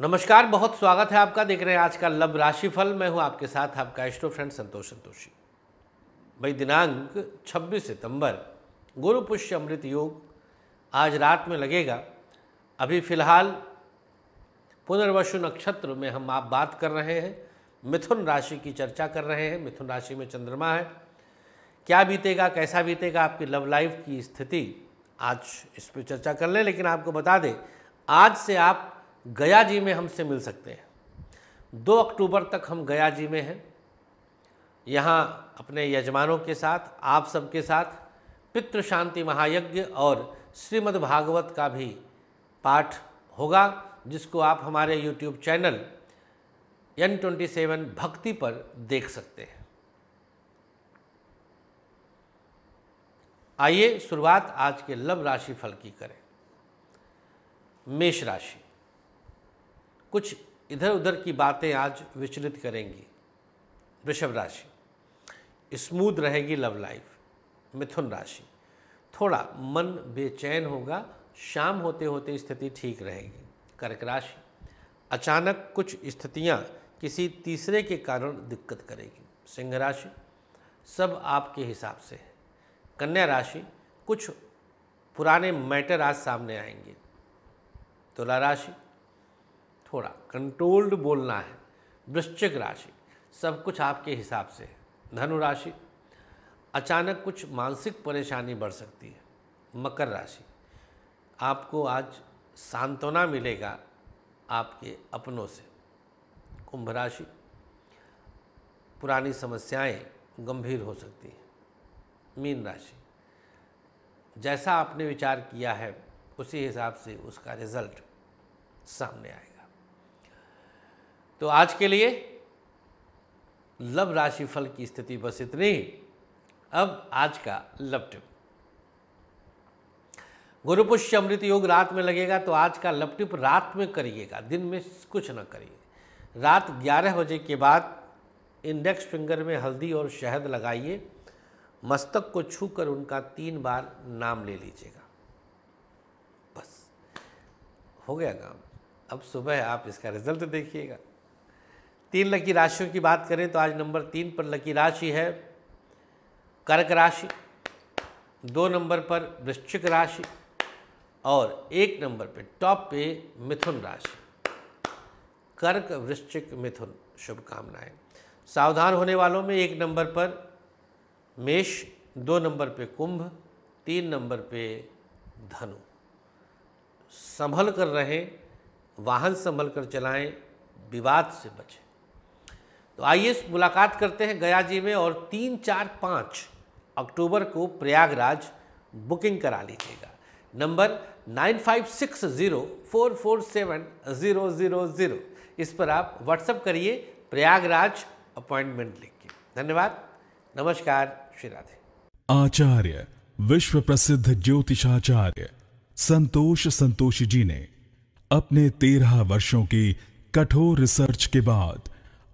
नमस्कार बहुत स्वागत है आपका देख रहे हैं आज का लव राशिफल मैं हूं आपके साथ आपका एस्ट्रो फ्रेंड संतोष संतोषी भाई दिनांक 26 सितंबर गुरु पुष्य अमृत योग आज रात में लगेगा अभी फिलहाल पुनर्वशु नक्षत्र में हम आप बात कर रहे हैं मिथुन राशि की चर्चा कर रहे हैं मिथुन राशि में चंद्रमा है क्या बीतेगा कैसा बीतेगा आपकी लव लाइफ की स्थिति आज इस पर चर्चा कर लें लेकिन आपको बता दें आज से आप गया जी में हमसे मिल सकते हैं दो अक्टूबर तक हम गया जी में हैं यहाँ अपने यजमानों के साथ आप सबके साथ पित्र शांति महायज्ञ और श्रीमद् भागवत का भी पाठ होगा जिसको आप हमारे YouTube channel N twenty seven Bhakti पर देख सकते हैं आइए शुरुआत आज के लव राशि फल की करें मेष राशि कुछ इधर उधर की बातें आज विचलित करेंगी वृषभ राशि स्मूथ रहेगी लव लाइफ मिथुन राशि थोड़ा मन बेचैन होगा शाम होते होते स्थिति ठीक रहेगी कर्क राशि अचानक कुछ स्थितियां किसी तीसरे के कारण दिक्कत करेगी सिंह राशि सब आपके हिसाब से है कन्या राशि कुछ पुराने मैटर आज सामने आएंगे तुला राशि थोड़ा कंट्रोल्ड बोलना है वृश्चिक राशि सब कुछ आपके हिसाब से है धनु राशि अचानक कुछ मानसिक परेशानी बढ़ सकती है मकर राशि आपको आज सांत्वना मिलेगा आपके अपनों से कुंभ राशि पुरानी समस्याएं गंभीर हो सकती हैं मीन राशि जैसा आपने विचार किया है उसी हिसाब से उसका रिजल्ट सामने आएगा तो आज के लिए लव राशि फल की स्थिति बस इतनी ही अब आज का लव टिप गुरुपुष्य अमृत योग रात में लगेगा तो आज का लव टिप रात में करिएगा दिन में कुछ ना करिए रात 11 बजे के बाद इंडेक्स फिंगर में हल्दी और शहद लगाइए मस्तक को छूकर उनका तीन बार नाम ले लीजिएगा बस हो गया काम अब सुबह आप इसका रिजल्ट देखिएगा तीन लकी राशियों की बात करें तो आज नंबर तीन पर लकी राशि है कर्क राशि दो नंबर पर वृश्चिक राशि और एक नंबर पे टॉप पे मिथुन राशि कर्क वृश्चिक मिथुन शुभकामनाएं सावधान होने वालों में एक नंबर पर मेष दो नंबर पे कुंभ तीन नंबर पे धनु संभल कर रहें वाहन संभल कर चलाएं विवाद से बचें तो आइए मुलाकात करते हैं गया जी में और तीन चार पाँच अक्टूबर को प्रयागराज बुकिंग करा लीजिएगा number nine five six zero four four seven zero zero zero इस पर आप व्हाट्सअप करिए प्रयागराज अपॉइंटमेंट लिख के धन्यवाद नमस्कार श्री राधे आचार्य विश्व प्रसिद्ध ज्योतिषाचार्य संतोष संतोष जी ने अपने तेरह वर्षों की कठोर रिसर्च के बाद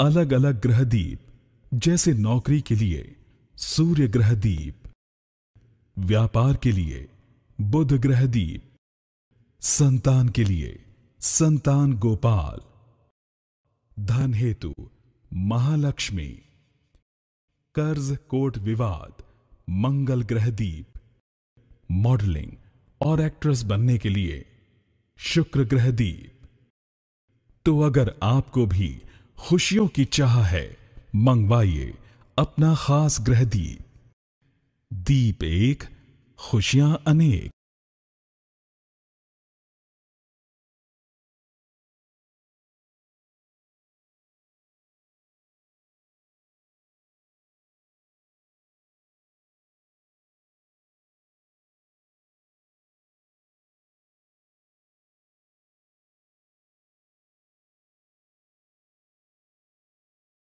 अलग अलग ग्रहदीप जैसे नौकरी के लिए सूर्य ग्रहदीप व्यापार के लिए बुध ग्रहदीप संतान के लिए संतान गोपाल धन हेतु महालक्ष्मी कर्ज कोट विवाद मंगल ग्रहदीप मॉडलिंग और एक्ट्रेस बनने के लिए शुक्र ग्रहदीप तो अगर आपको भी खुशियों की चाह है मंगवाइए अपना खास ग्रह दीप दीप एक खुशियां अनेक